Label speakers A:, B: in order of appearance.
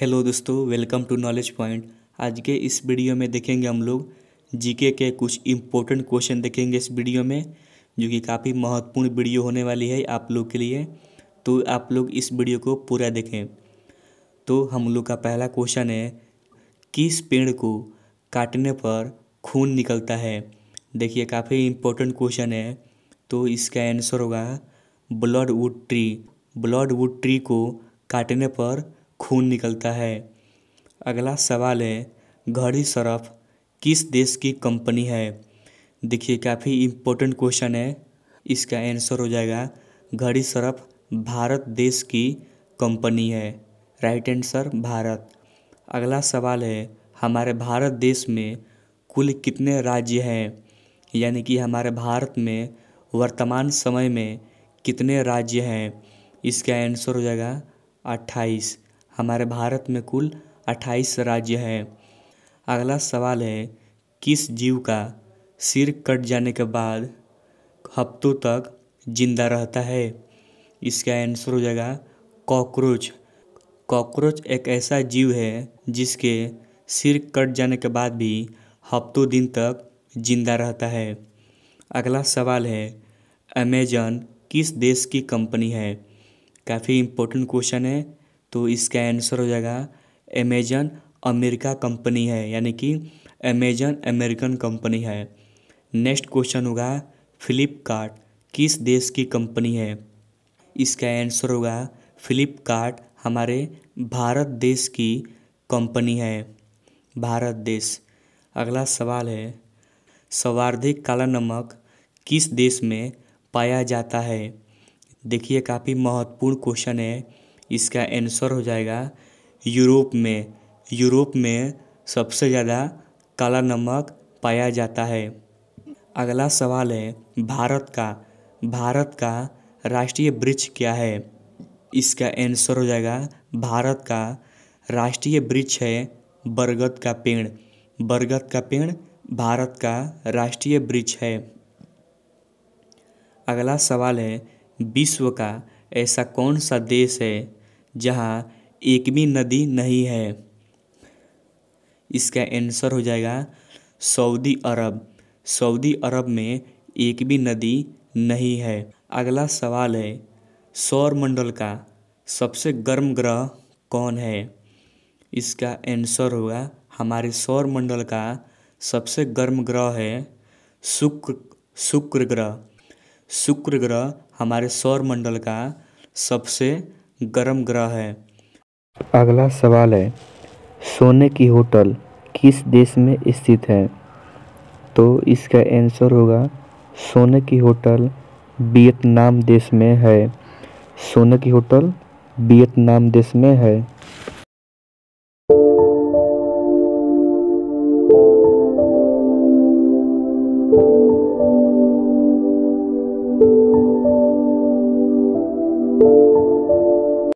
A: hello दोस्तों welcome to knowledge point आज के इस वीडियो में देखेंगे हम लोग जीके के कुछ इम्पोर्टेंट क्वेश्चन देखेंगे इस वीडियो में जो कि काफ़ी महत्वपूर्ण वीडियो होने वाली है आप लोग के लिए तो आप लोग इस वीडियो को पूरा देखें तो हम लोग का पहला क्वेश्चन है किस पेड़ को काटने पर खून निकलता है देखिए काफ़ी इम्पोर्टेंट क्वेश्चन है तो इसका आंसर होगा blood wood tree blood wood tree को काटने पर खून निकलता है अगला सवाल है घड़ी सरफ किस देश की कंपनी है देखिए काफ़ी इम्पोर्टेंट क्वेश्चन है इसका आंसर हो जाएगा घड़ी सरफ़ भारत देश की कंपनी है राइट आंसर भारत अगला सवाल है हमारे भारत देश में कुल कितने राज्य हैं यानी कि हमारे भारत में वर्तमान समय में कितने राज्य हैं इसका आंसर हो जाएगा अट्ठाईस हमारे भारत में कुल अट्ठाईस राज्य हैं अगला सवाल है किस जीव का सिर कट जाने के बाद हफ्तों तक जिंदा रहता है इसका आंसर हो जाएगा कॉकरोच कॉकरोच एक ऐसा जीव है जिसके सिर कट जाने के बाद भी हफ्तों दिन तक जिंदा रहता है अगला सवाल है अमेजन किस देश की कंपनी है काफ़ी इम्पोर्टेंट क्वेश्चन है तो इसका आंसर हो जाएगा अमेजन अमेरिका कंपनी है यानी कि अमेजन अमेरिकन कंपनी है नेक्स्ट क्वेश्चन होगा फ्लिपकार्ट किस देश की कंपनी है इसका आंसर होगा फ्लिपकार्ट हमारे भारत देश की कंपनी है भारत देश अगला सवाल है सवार्धिक काला नमक किस देश में पाया जाता है देखिए काफ़ी महत्वपूर्ण क्वेश्चन है इसका एंसर हो जाएगा यूरोप में यूरोप में सबसे ज़्यादा काला नमक पाया जाता है अगला सवाल है भारत का भारत का राष्ट्रीय वृक्ष क्या है इसका आंसर हो जाएगा भारत का राष्ट्रीय वृक्ष है बरगद का पेड़ बरगद का पेड़ भारत का राष्ट्रीय वृक्ष है अगला सवाल है विश्व का ऐसा कौन सा देश है जहाँ एक भी नदी नहीं है इसका आंसर हो जाएगा सऊदी अरब सऊदी अरब में एक भी नदी नहीं है अगला सवाल है सौरमंडल का सबसे गर्म ग्रह कौन है इसका आंसर होगा हमारे सौरमंडल का सबसे गर्म ग्रह है शुक्र शुक्र ग्रह शुक्र ग्रह हमारे सौर मंडल का सबसे गर्म ग्रह है
B: अगला सवाल है सोने की होटल किस देश में स्थित है तो इसका आंसर होगा सोने की होटल वियतनाम देश में है सोने की होटल वियतनाम देश में है